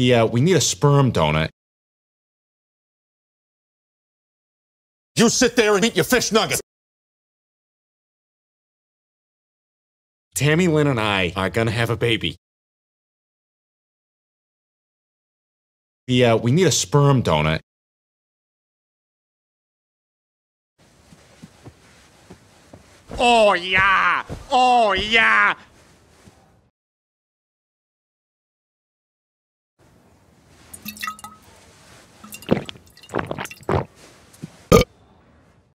Yeah, uh, we need a sperm donut. You sit there and eat your fish nuggets. Tammy Lynn and I are gonna have a baby. Yeah, uh, we need a sperm donut. Oh yeah! Oh yeah!